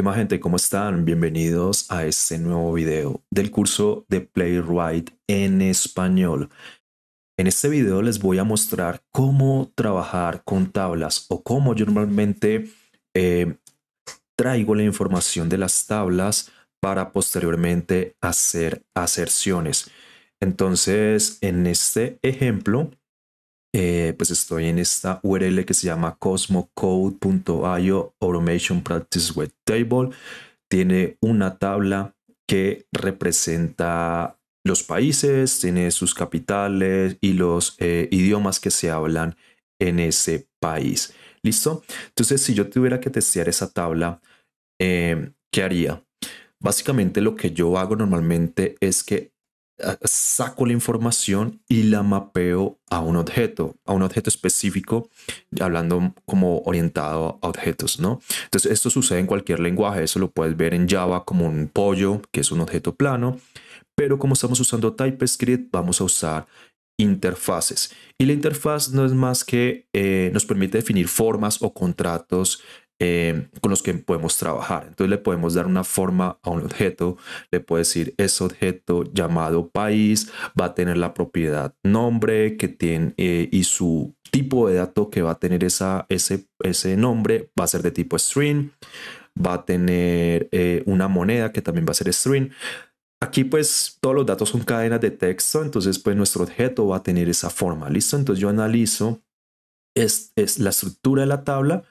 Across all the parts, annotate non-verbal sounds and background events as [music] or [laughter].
¿Qué más gente? ¿Cómo están? Bienvenidos a este nuevo video del curso de Playwright en español. En este video les voy a mostrar cómo trabajar con tablas o cómo yo normalmente eh, traigo la información de las tablas para posteriormente hacer aserciones. Entonces, en este ejemplo, eh, pues estoy en esta URL que se llama cosmocode.io Automation Practice Web Table. Tiene una tabla que representa los países, tiene sus capitales y los eh, idiomas que se hablan en ese país. ¿Listo? Entonces, si yo tuviera que testear esa tabla, eh, ¿qué haría? Básicamente lo que yo hago normalmente es que saco la información y la mapeo a un objeto, a un objeto específico, hablando como orientado a objetos, ¿no? Entonces, esto sucede en cualquier lenguaje, eso lo puedes ver en Java como un pollo, que es un objeto plano, pero como estamos usando TypeScript, vamos a usar interfaces. Y la interfaz no es más que eh, nos permite definir formas o contratos eh, con los que podemos trabajar. Entonces le podemos dar una forma a un objeto, le puedo decir, ese objeto llamado país va a tener la propiedad nombre que tiene eh, y su tipo de dato que va a tener esa, ese, ese nombre va a ser de tipo string, va a tener eh, una moneda que también va a ser string. Aquí pues todos los datos son cadenas de texto, entonces pues nuestro objeto va a tener esa forma, ¿listo? Entonces yo analizo es la estructura de la tabla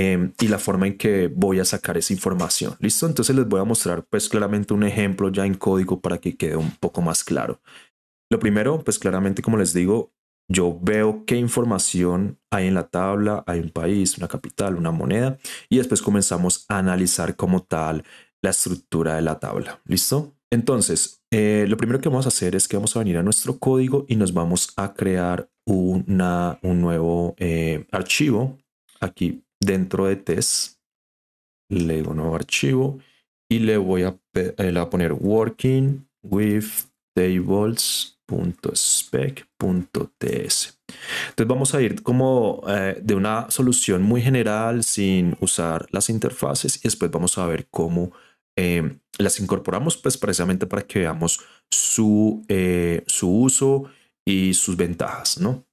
Em, y la forma en que voy a sacar esa información. ¿Listo? Entonces les voy a mostrar pues claramente un ejemplo ya en código para que quede un poco más claro. Lo primero, pues claramente como les digo, yo veo qué información hay en la tabla, hay un país, una capital, una moneda, y después comenzamos a analizar como tal la estructura de la tabla. ¿Listo? Entonces, eh, lo primero que vamos a hacer es que vamos a venir a nuestro código y nos vamos a crear una, un nuevo eh, archivo. Aquí dentro de test, le digo nuevo archivo y le voy a, eh, poner working with tables.spec.ts. Entonces vamos a ir como eh, de una solución muy general sin usar las interfaces y después vamos a ver cómo em, las incorporamos pues precisamente para que veamos su, eh, su uso y sus ventajas, ¿no?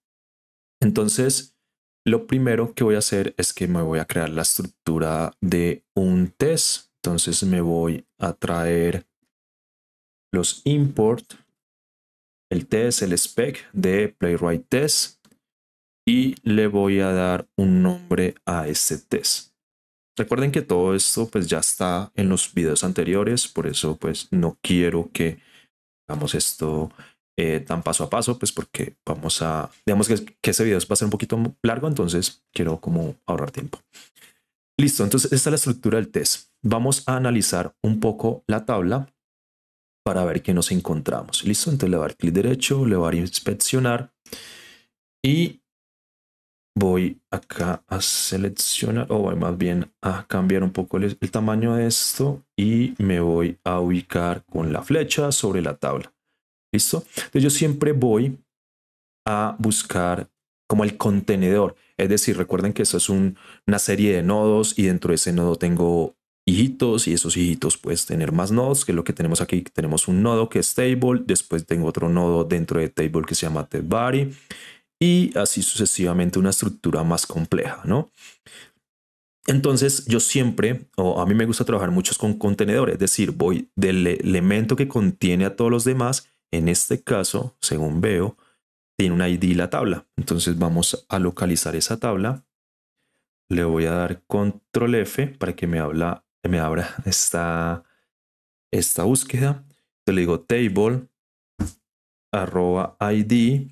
Entonces, lo primero que voy a hacer es que me voy a crear la estructura de un test. Entonces me voy a traer los import, el test, el spec de Playwright test y le voy a dar un nombre a este test. Recuerden que todo esto pues ya está en los videos anteriores, por eso pues no quiero que hagamos esto eh, tan paso a paso, pues porque vamos a, digamos que, ese video va a ser un poquito largo, entonces quiero como ahorrar tiempo. Listo, entonces esta es la estructura del test. Vamos a analizar un poco la tabla para ver qué nos encontramos. Listo, entonces le voy a dar clic derecho, le voy a dar inspeccionar y voy acá a seleccionar, o voy más bien a cambiar un poco el tamaño de esto y me voy a ubicar con la flecha sobre la tabla. ¿Listo? Entonces yo siempre voy a buscar como el contenedor. Es decir, recuerden que eso es una serie de nodos y dentro de ese nodo tengo hijitos y esos hijitos puedes tener más nodos que lo que tenemos aquí. Tenemos un nodo que es table, después tengo otro nodo dentro de table que se llama tedbody y así sucesivamente una estructura más compleja, ¿no? Entonces yo siempre, o a mí me gusta trabajar muchos con contenedores, es decir, voy del elemento que contiene a todos los demás en este caso, según veo, tiene un ID la tabla. Entonces vamos a localizar esa tabla. Le voy a dar control F para que me, habla, me abra [laughs] esta, esta búsqueda. Yo le digo table arroba ID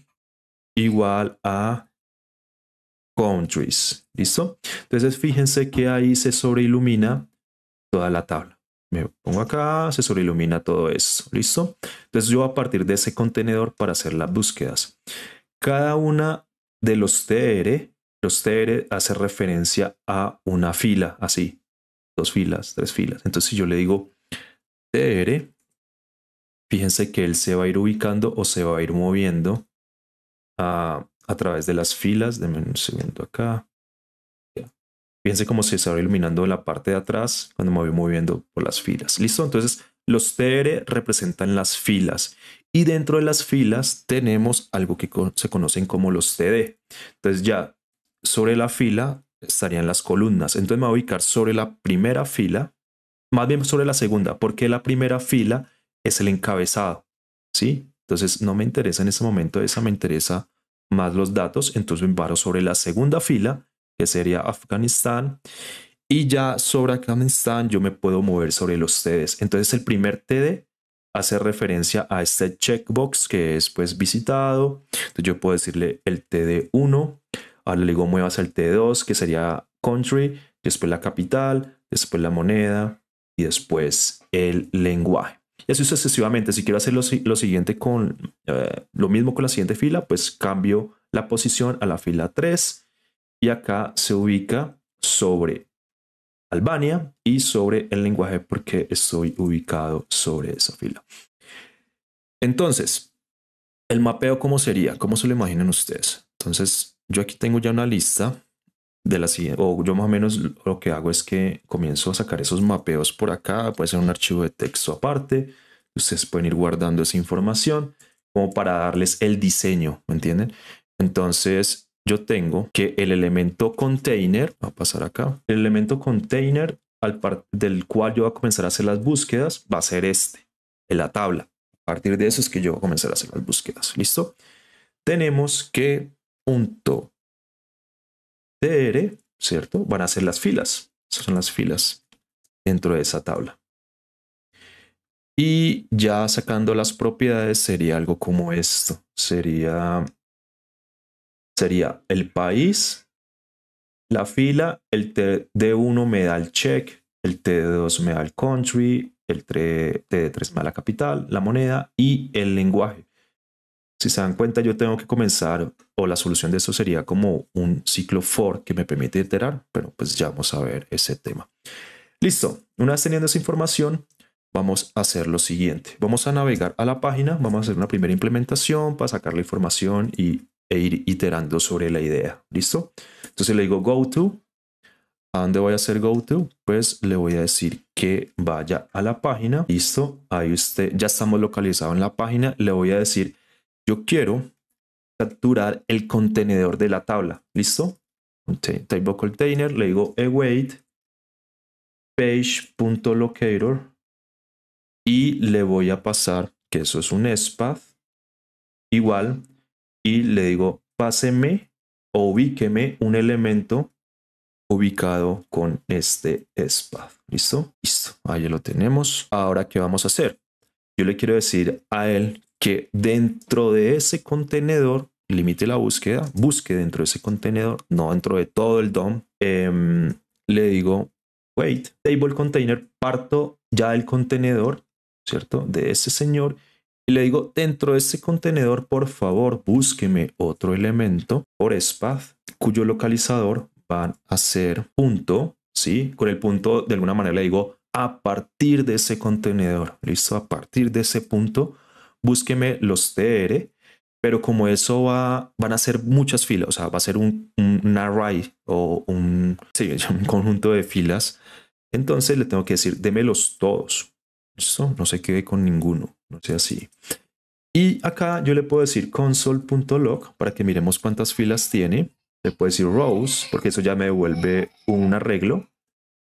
igual a countries. ¿Listo? Entonces fíjense que ahí se sobreilumina toda la tabla. Me pongo acá, se sobreilumina todo eso. ¿Listo? Entonces yo a partir de ese contenedor para hacer las búsquedas. Cada una de los TR, los TR hace referencia a una fila, así. Dos filas, tres filas. Entonces si yo le digo TR, fíjense que él se va a ir ubicando o se va a ir moviendo ah, a, través de las filas. Denme un segundo acá. Fíjense cómo se estaba iluminando la parte de atrás cuando me voy moviendo por las filas. Listo, entonces los TR representan las filas y dentro de las filas tenemos algo que se conocen como los TD. Entonces ya sobre la fila estarían las columnas. Entonces me voy a ubicar sobre la primera fila, más bien sobre la segunda, porque la primera fila es el encabezado. ¿sí? Entonces no me interesa en ese momento esa, me interesa más los datos. Entonces me paro sobre la segunda fila sería Afganistán. Y ya sobre Afganistán yo me puedo mover sobre los TDs. Entonces el primer TD hace referencia a este checkbox que es pues visitado. Entonces yo puedo decirle el TD1, ahora le muevas al TD2 que sería country, después la capital, después la moneda y después el lenguaje. Y así sucesivamente, si quiero hacer lo, siguiente con eh, lo mismo con la siguiente fila, pues cambio la posición a la fila 3 y acá se ubica sobre Albania y sobre el lenguaje porque estoy ubicado sobre esa fila. Entonces, el mapeo cómo sería, cómo se lo imaginan ustedes. Entonces, yo aquí tengo ya una lista de la siguiente, o yo más o menos lo que hago es que comienzo a sacar esos mapeos por acá, puede ser un archivo de texto aparte, ustedes pueden ir guardando esa información como para darles el diseño, ¿me entienden? Entonces, yo tengo que el elemento container, va a pasar acá, el elemento container al del cual yo voy a comenzar a hacer las búsquedas va a ser este, en la tabla. A partir de eso es que yo voy a comenzar a hacer las búsquedas. ¿Listo? Tenemos que punto tr, ¿cierto? Van a ser las filas. Esas son las filas dentro de esa tabla. Y ya sacando las propiedades sería algo como esto. Sería sería el país, la fila, el TD1 me da el check, el TD2 me da el country, el TD3 me da la capital, la moneda y el lenguaje. Si se dan cuenta, yo tengo que comenzar, o la solución de esto sería como un ciclo for que me permite iterar, pero pues ya vamos a ver ese tema. Listo, una vez teniendo esa información, vamos a hacer lo siguiente. Vamos a navegar a la página, vamos a hacer una primera implementación para sacar la información y e ir iterando sobre la idea. ¿Listo? Entonces le digo go to. ¿A dónde voy a hacer go to? Pues le voy a decir que vaya a la página. Listo. Ahí usted ya estamos localizados en la página. Le voy a decir yo quiero capturar el contenedor de la tabla. ¿Listo? Table container. Le digo await eh, page.locator y le voy a pasar que eso es un spath. igual y le digo, páseme o ubíqueme un elemento ubicado con este espacio. ¿Listo? Listo. Ahí lo tenemos. Ahora, ¿qué vamos a hacer? Yo le quiero decir a él que dentro de ese contenedor, limite la búsqueda, busque dentro de ese contenedor, no dentro de todo el DOM. Em, le digo, wait, table container, parto ya del contenedor, ¿cierto? De ese señor y le digo, dentro de ese contenedor, por favor, búsqueme otro elemento por spa cuyo localizador van a ser punto, ¿sí? Con el punto, de alguna manera le digo, a partir de ese contenedor, ¿listo? A partir de ese punto, búsqueme los TR, pero como eso va, van a ser muchas filas, o sea, va a ser un, array o un, [laughs] un conjunto de filas, entonces le tengo que decir, démelos todos, no se quede con ninguno, no sea así. Y acá yo le puedo decir console.log para que miremos cuántas filas tiene. Le puedo decir rows, porque eso ya me devuelve un arreglo.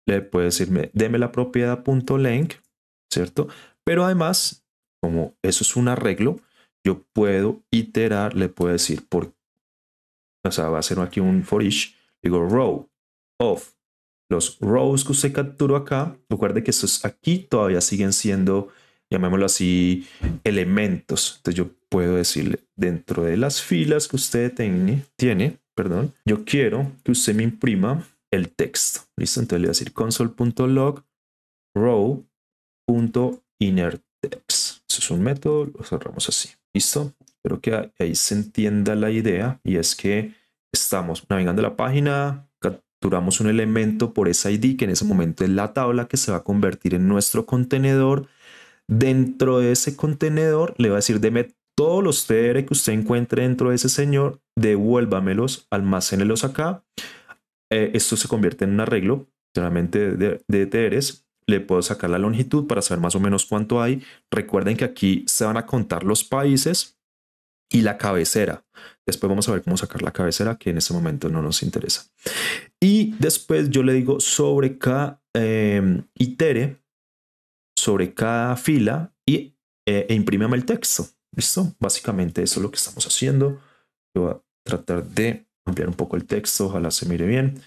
Le puedo decirme deme la propiedad.length, ¿cierto? Pero además, como eso es un arreglo, yo puedo iterar, le puedo decir por, o sea, va a ser aquí un for each, digo row of los rows que usted capturó acá, recuerde que estos aquí todavía siguen siendo, llamémoslo así, elementos. Entonces yo puedo decirle, dentro de las filas que usted tiene, tiene perdón, yo quiero que usted me imprima el texto. ¿Listo? Entonces le voy a decir console.log row.innerText. Eso es un método, lo cerramos así. ¿Listo? Espero que ahí se entienda la idea y es que estamos navegando la página, capturamos un elemento por esa ID que en ese momento es la tabla que se va a convertir en nuestro contenedor. Dentro de ese contenedor le va a decir deme todos los TR que usted encuentre dentro de ese señor, devuélvamelos, almacénelos acá. Eh, esto se convierte en un arreglo, solamente de, de, de TRs. Le puedo sacar la longitud para saber más o menos cuánto hay. Recuerden que aquí se van a contar los países y la cabecera. Después vamos a ver cómo sacar la cabecera, que en ese momento no nos interesa. Y después yo le digo sobre cada eh, itere, sobre cada fila y, eh, e imprímame el texto. ¿Listo? Básicamente eso es lo que estamos haciendo. Yo voy a tratar de ampliar un poco el texto, ojalá se mire bien.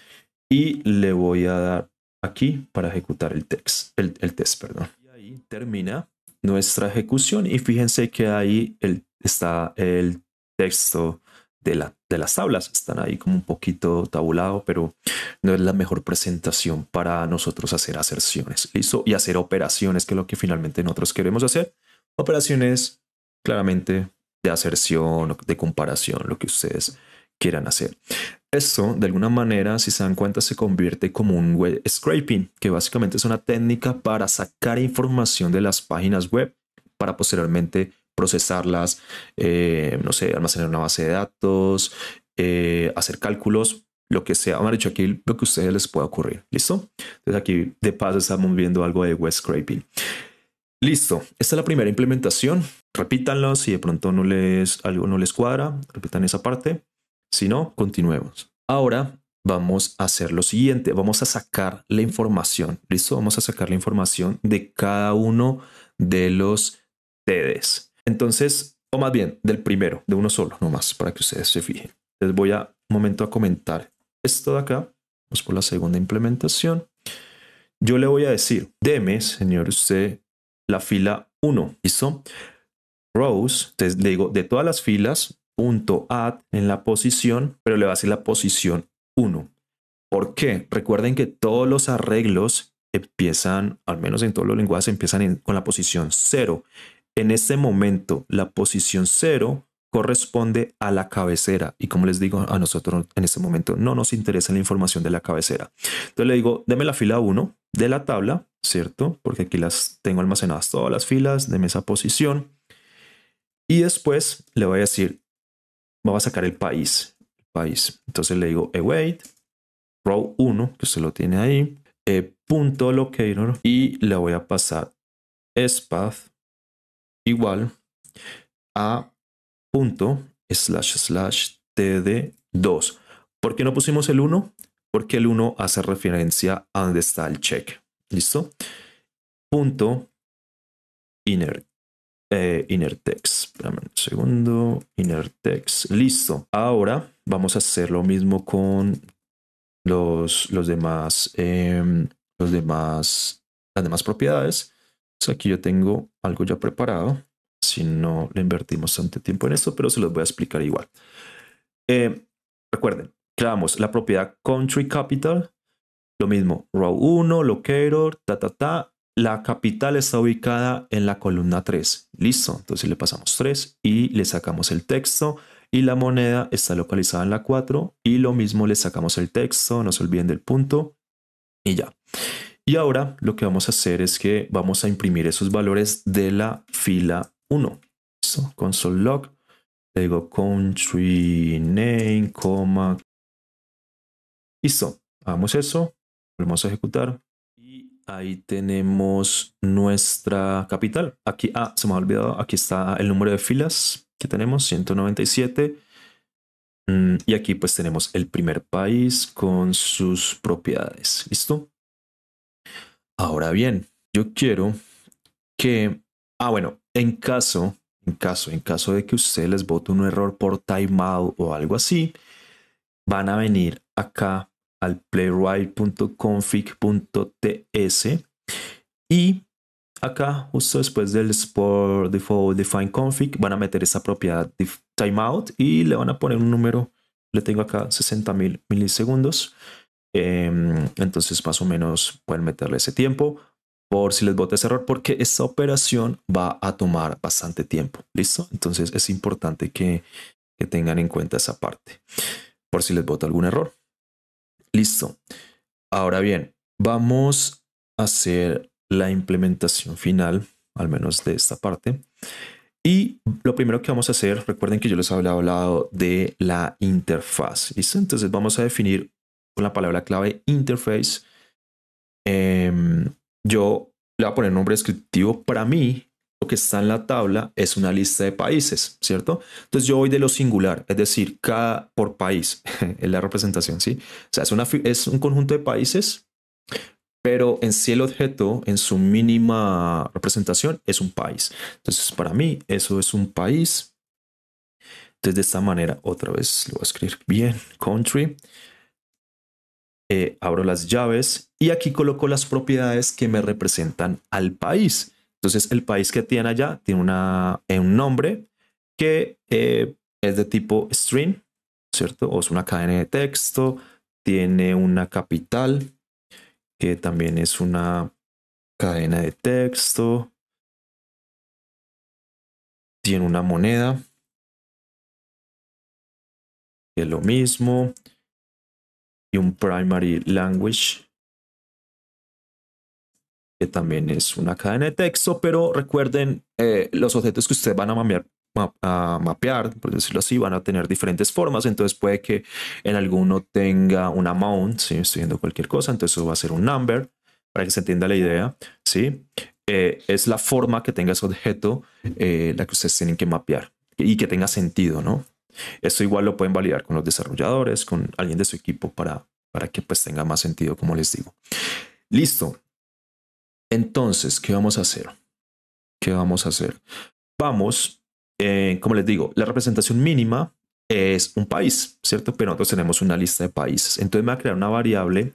Y le voy a dar aquí para ejecutar el, text, el, el test. Perdón. Y ahí termina nuestra ejecución y fíjense que ahí está el texto de, la, de, las tablas. Están ahí como un poquito tabulado, pero no es la mejor presentación para nosotros hacer aserciones, Y hacer operaciones, que es lo que finalmente nosotros queremos hacer. Operaciones claramente de aserción, de comparación, lo que ustedes quieran hacer. Esto, de alguna manera, si se dan cuenta, se convierte como un web scraping, que básicamente es una técnica para sacar información de las páginas web para posteriormente procesarlas, eh, no sé, almacenar una base de datos, eh, hacer cálculos, lo que sea. Vamos dicho aquí lo que a ustedes les pueda ocurrir. ¿Listo? Entonces aquí de paso estamos viendo algo de web scraping. Listo, esta es la primera implementación. Repítanlo si de pronto no les, algo no les cuadra, repitan esa parte. Si no, continuemos. Ahora vamos a hacer lo siguiente, vamos a sacar la información, ¿listo? Vamos a sacar la información de cada uno de los TEDs. Entonces, o más bien, del primero, de uno solo, nomás, para que ustedes se fijen. Les voy a un momento a comentar esto de acá. Vamos por la segunda implementación. Yo le voy a decir, deme, señor, usted la fila 1, ¿listo? Rows, entonces le digo, de todas las filas, punto add en la posición, pero le va a decir la posición 1. ¿Por qué? Recuerden que todos los arreglos empiezan, al menos en todos los lenguajes, empiezan con la posición 0. En este momento, la posición 0 corresponde a la cabecera. Y como les digo, a nosotros en este momento no nos interesa la información de la cabecera. Entonces le digo, deme la fila 1 de la tabla, ¿cierto? Porque aquí las tengo almacenadas todas las filas, deme esa posición. Y después le voy a decir, va a sacar el país. El país. Entonces le digo await, eh, row 1, que usted lo tiene ahí, eh, punto locator, y le voy a pasar spath igual a punto slash slash td2. ¿Por qué no pusimos el 1? Porque el 1 hace referencia a donde está el check. ¿Listo? Punto inert. Eh, Inertex. Espérame un segundo. Inertex. Listo. Ahora vamos a hacer lo mismo con los, los demás. Em, los demás. Las demás propiedades. aquí yo tengo algo ya preparado. Si no le invertimos tanto tiempo en esto, pero se los voy a explicar igual. Em, recuerden, creamos la propiedad country capital. Lo mismo, row 1, locator, ta, ta, ta, la capital está ubicada en la columna 3. Listo, entonces le pasamos 3 y le sacamos el texto. Y la moneda está localizada en la 4 y lo mismo le sacamos el texto, no se olviden del punto y ya. Y ahora lo que vamos a hacer es que vamos a imprimir esos valores de la fila 1. Listo, console log, le digo country name, coma. Listo, hagamos eso, volvemos a ejecutar. Ahí tenemos nuestra capital. Aquí, ah, se me ha olvidado, aquí está el número de filas que tenemos, 197. Mm, y aquí pues tenemos el primer país con sus propiedades. ¿Listo? Ahora bien, yo quiero que... Ah, bueno, en caso, en caso, en caso de que ustedes les vote un error por timeout o algo así, van a venir acá al playwright.config.ts y acá justo después del sport default define config van a meter esa propiedad timeout y le van a poner un número le tengo acá mil milisegundos em, entonces más o menos pueden meterle ese tiempo por si les bota ese error porque esta operación va a tomar bastante tiempo listo entonces es importante que, que tengan en cuenta esa parte por si les bota algún error Listo. Ahora bien, vamos a hacer la implementación final, al menos de esta parte. Y lo primero que vamos a hacer, recuerden que yo les había hablado de la interfaz. ¿listo? Entonces vamos a definir con la palabra clave interface. Em, yo le voy a poner nombre descriptivo. Para mí, lo que está en la tabla es una lista de países, ¿cierto? Entonces yo voy de lo singular, es decir, cada por país, [laughs] es la representación, ¿sí? O sea, es, una, es un conjunto de países, pero en sí el objeto, en su mínima representación, es un país. Entonces para mí eso es un país. Entonces de esta manera, otra vez lo voy a escribir bien, country. Eh, abro las llaves y aquí coloco las propiedades que me representan al país. Entonces, el país que tiene allá tiene eh, un nombre que eh, es de tipo string, ¿cierto? O es una cadena de texto, tiene una capital, que también es una cadena de texto, tiene una moneda, que es lo mismo, y un primary language, que también es una cadena de texto, pero recuerden, eh, los objetos que ustedes van a mapear, por decirlo así, van a tener diferentes formas, entonces puede que en alguno tenga un amount, si estoy viendo cualquier cosa, entonces va a ser un number, para que se entienda la idea, ¿sí? Eh, es la forma que tenga ese objeto eh, la que ustedes tienen que mapear y que tenga sentido, ¿no? Esto igual lo pueden validar con los desarrolladores, con alguien de su equipo para, para que pues tenga más sentido, como les digo. Listo. Entonces, ¿qué vamos a hacer? ¿Qué vamos a hacer? Vamos, eh, como les digo, la representación mínima es un país, ¿cierto? Pero nosotros tenemos una lista de países. Entonces me va a crear una variable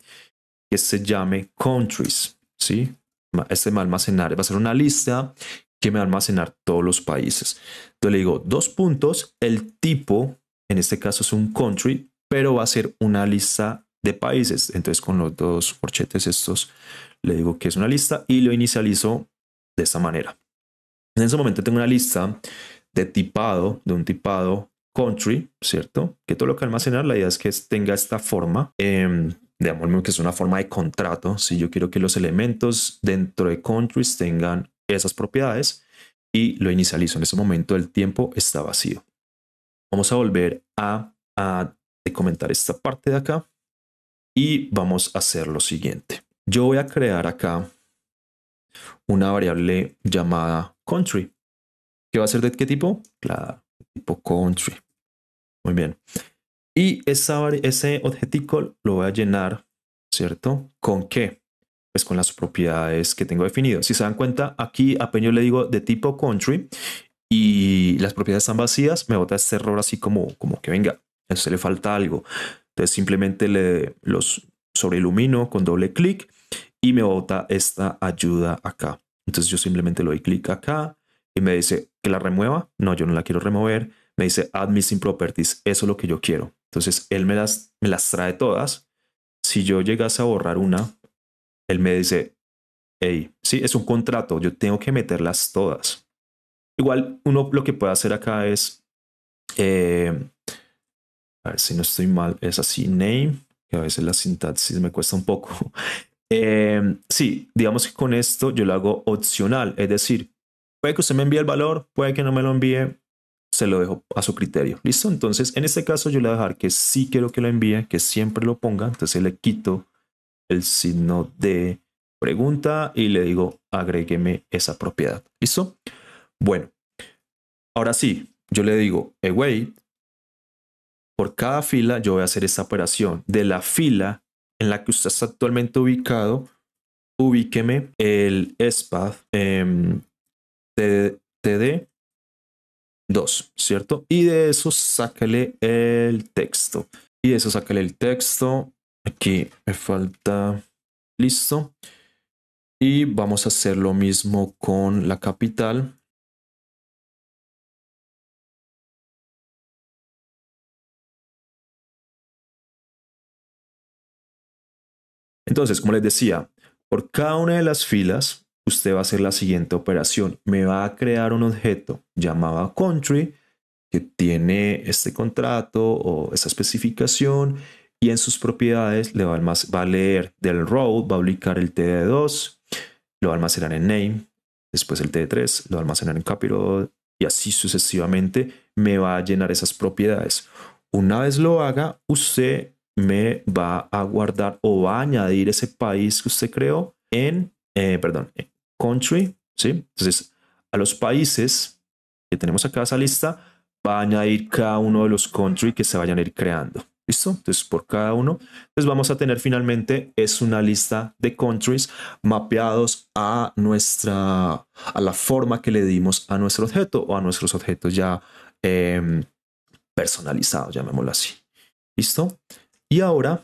que se llame countries, ¿sí? Este me va a almacenar, va a ser una lista que me va a almacenar todos los países. Entonces le digo dos puntos, el tipo, en este caso es un country, pero va a ser una lista de países. Entonces con los dos corchetes estos le digo que es una lista y lo inicializo de esta manera. En ese momento tengo una lista de tipado, de un tipado country, ¿cierto? Que todo lo que almacenar, la idea es que tenga esta forma. Eh, em, digamos que es una forma de contrato. Si yo quiero que los elementos dentro de countries tengan esas propiedades y lo inicializo. En ese momento el tiempo está vacío. Vamos a volver a comentar esta parte de acá y vamos a hacer lo siguiente. Yo voy a crear acá una variable llamada country. ¿Qué va a ser de qué tipo? Claro, tipo country. Muy bien. Y esa, ese objetivo lo voy a llenar, ¿cierto? ¿Con qué? Pues con las propiedades que tengo definidas. Si se dan cuenta, aquí apenas yo le digo de tipo country y las propiedades están vacías, me bota este error así como, como que venga, a le falta algo. Entonces simplemente le, los sobreilumino con doble clic y me bota esta ayuda acá. Entonces yo simplemente le doy clic acá y me dice que la remueva. No, yo no la quiero remover. Me dice add missing properties. Eso es lo que yo quiero. Entonces él me las, me las trae todas. Si yo llegase a borrar una, él me dice, hey, sí, es un contrato. Yo tengo que meterlas todas. Igual uno lo que puede hacer acá es eh, a ver si no estoy mal, es así, name, que a veces la sintaxis me cuesta un poco. [laughs] Em, sí, digamos que con esto yo lo hago opcional, es decir, puede que usted me envíe el valor, puede que no me lo envíe, se lo dejo a su criterio. ¿Listo? Entonces, en este caso yo le voy a dejar que sí quiero que lo envíe, que siempre lo ponga, entonces le quito el signo de pregunta y le digo agrégueme esa propiedad. ¿Listo? Bueno, ahora sí, yo le digo await eh, por cada fila yo voy a hacer esta operación. De la fila en la que usted está actualmente ubicado, ubíqueme el SPAD eh, TD 2, ¿cierto? Y de eso sácale el texto. Y de eso sácale el texto. Aquí me falta. Listo. Y vamos a hacer lo mismo con la capital. Entonces, como les decía, por cada una de las filas, usted va a hacer la siguiente operación. Me va a crear un objeto llamado country que tiene este contrato o esta especificación y en sus propiedades le va a, va a leer del row, va a ubicar el TD2, lo va a almacenar en name, después el TD3, lo va a almacenar en capital y así sucesivamente me va a llenar esas propiedades. Una vez lo haga, usted me va a guardar o va a añadir ese país que usted creó en, eh, perdón, en country, ¿sí? Entonces, a los países que tenemos acá esa lista, va a añadir cada uno de los country que se vayan a ir creando. ¿Listo? Entonces, por cada uno. Entonces, vamos a tener finalmente, es una lista de countries mapeados a nuestra, a la forma que le dimos a nuestro objeto o a nuestros objetos ya em, personalizados, llamémoslo así. ¿Listo? Y ahora,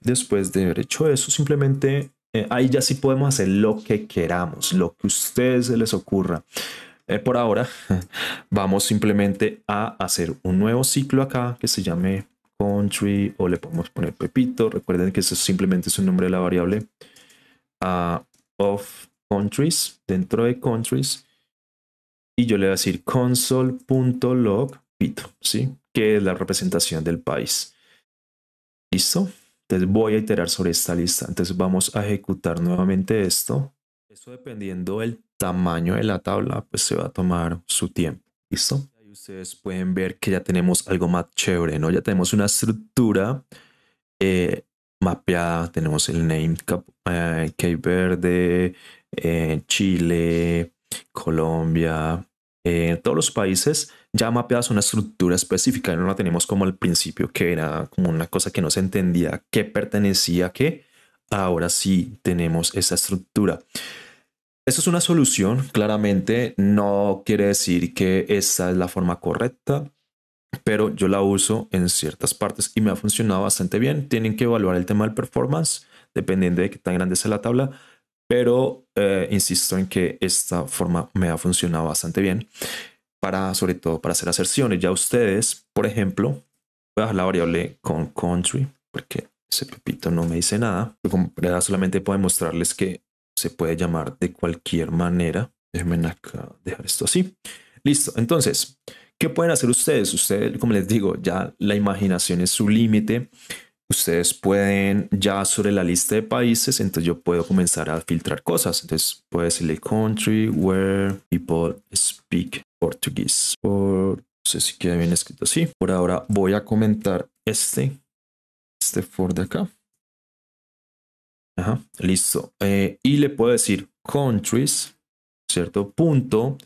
después de haber hecho eso, simplemente eh, ahí ya sí podemos hacer lo que queramos, lo que a ustedes se les ocurra. Eh, por ahora, [laughs] vamos simplemente a hacer un nuevo ciclo acá que se llame country o le podemos poner Pepito. Recuerden que eso simplemente es un nombre de la variable uh, of countries, dentro de countries. Y yo le voy a decir console.log ¿sí? que es la representación del país. ¿Listo? Entonces voy a iterar sobre esta lista. Entonces vamos a ejecutar nuevamente esto. Esto dependiendo del tamaño de la tabla, pues se va a tomar su tiempo. ¿Listo? Ahí ustedes pueden ver que ya tenemos algo más chévere, ¿no? Ya tenemos una estructura eh, mapeada. Tenemos el name, eh, Verde, eh, Chile, Colombia, eh, todos los países ya mapeadas una estructura específica, no la tenemos como al principio, que era como una cosa que no se entendía qué pertenecía a qué. Ahora sí tenemos esa estructura. Eso es una solución, claramente no quiere decir que esa es la forma correcta, pero yo la uso en ciertas partes y me ha funcionado bastante bien. Tienen que evaluar el tema del performance, dependiendo de qué tan grande sea la tabla, pero eh, insisto en que esta forma me ha funcionado bastante bien para, sobre todo, para hacer aserciones. Ya ustedes, por ejemplo, voy a dejar la variable con country, porque ese pepito no me dice nada. Pero solamente puedo mostrarles que se puede llamar de cualquier manera. Déjenme acá dejar esto así. Listo. Entonces, ¿qué pueden hacer ustedes? Ustedes, como les digo, ya la imaginación es su límite. Ustedes pueden ya sobre la lista de países, entonces yo puedo comenzar a filtrar cosas. Entonces puedo decirle country where people speak Portuguese. Por, no sé si queda bien escrito así. Por ahora voy a comentar este. Este for de acá. Ajá, listo. Eh, y le puedo decir countries, ¿cierto? Punto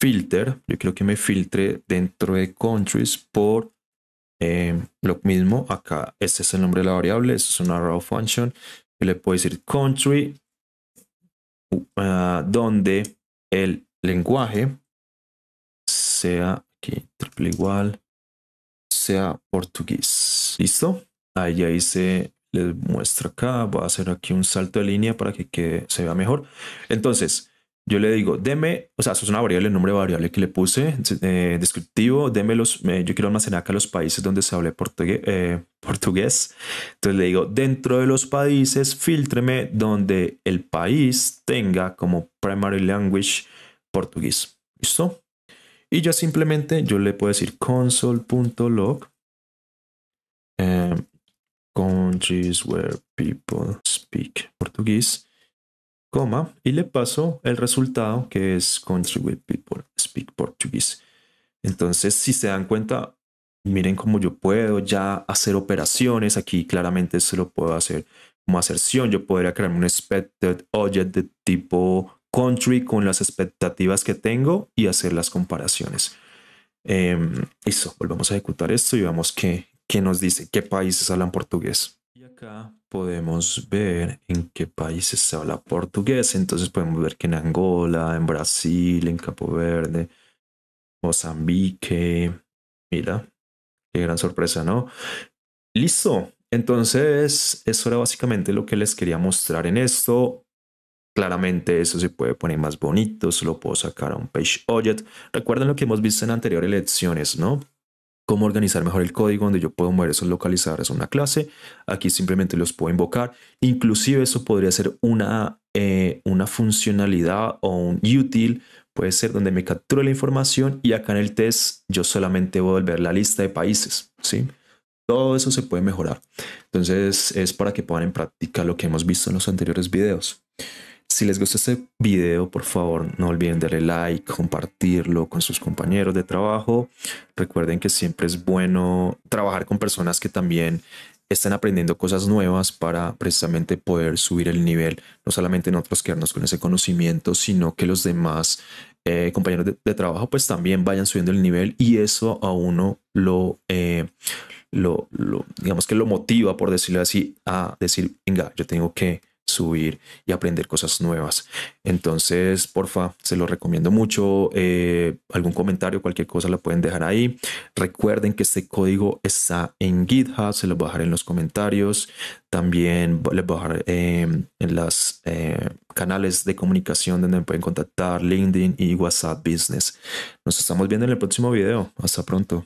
filter. Yo creo que me filtre dentro de countries por eh, lo mismo. Acá, este es el nombre de la variable. es una raw function. Y le puedo decir country, uh, donde el lenguaje sea aquí triple igual sea portugués. ¿Listo? Ahí ya hice, les muestro acá, voy a hacer aquí un salto de línea para que se vea mejor. Entonces, yo le digo, deme, o sea, eso es una variable, el nombre de variable que le puse, eh, descriptivo, deme los, yo quiero almacenar acá los países donde se hable portugués, eh, [laughs] portugués. Entonces le digo, dentro de los países, filtreme donde el país tenga como primary language portugués. ¿Listo? Y ya simplemente, yo le puedo decir console.log eh, countries where people speak portuguese coma, y le paso el resultado que es country where people speak portuguese Entonces, si se dan cuenta, miren cómo yo puedo ya hacer operaciones. Aquí claramente se lo puedo hacer como aserción. Yo podría crearme un expected object de tipo country con las expectativas que tengo y hacer las comparaciones. Em, listo, volvemos a ejecutar esto y vemos qué, qué nos dice, qué países hablan portugués. Y acá podemos ver en qué países se habla portugués. Entonces podemos ver que en Angola, en Brasil, en Capo Verde, Mozambique. Mira, qué gran sorpresa, ¿no? Listo. Entonces, eso era básicamente lo que les quería mostrar en esto. Claramente eso se puede poner más bonito, se lo puedo sacar a un page object. Recuerden lo que hemos visto en anteriores lecciones, ¿no? Cómo organizar mejor el código donde yo puedo mover esos localizadores a una clase. Aquí simplemente los puedo invocar. Inclusive eso podría ser una, eh, una funcionalidad o un útil puede ser donde me capture la información y acá en el test yo solamente voy a volver la lista de países, ¿sí? Todo eso se puede mejorar. Entonces es para que puedan en práctica lo que hemos visto en los anteriores videos. Si les gustó este video, por favor, no olviden darle like, compartirlo con sus compañeros de trabajo. Recuerden que siempre es bueno trabajar con personas que también están aprendiendo cosas nuevas para precisamente poder subir el nivel, no solamente nosotros quedarnos con ese conocimiento, sino que los demás eh, compañeros de, trabajo pues también vayan subiendo el nivel y eso a uno eh, lo, lo digamos que lo motiva, por decirlo así, a decir, venga, yo tengo que subir y aprender cosas nuevas. Entonces, porfa, se lo recomiendo mucho. Eh, algún comentario, cualquier cosa la pueden dejar ahí. Recuerden que este código está en GitHub, se lo voy a dejar en los comentarios. También les voy a dejar em, en los eh, canales de comunicación donde pueden contactar, LinkedIn y WhatsApp Business. Nos estamos viendo en el próximo video. Hasta pronto.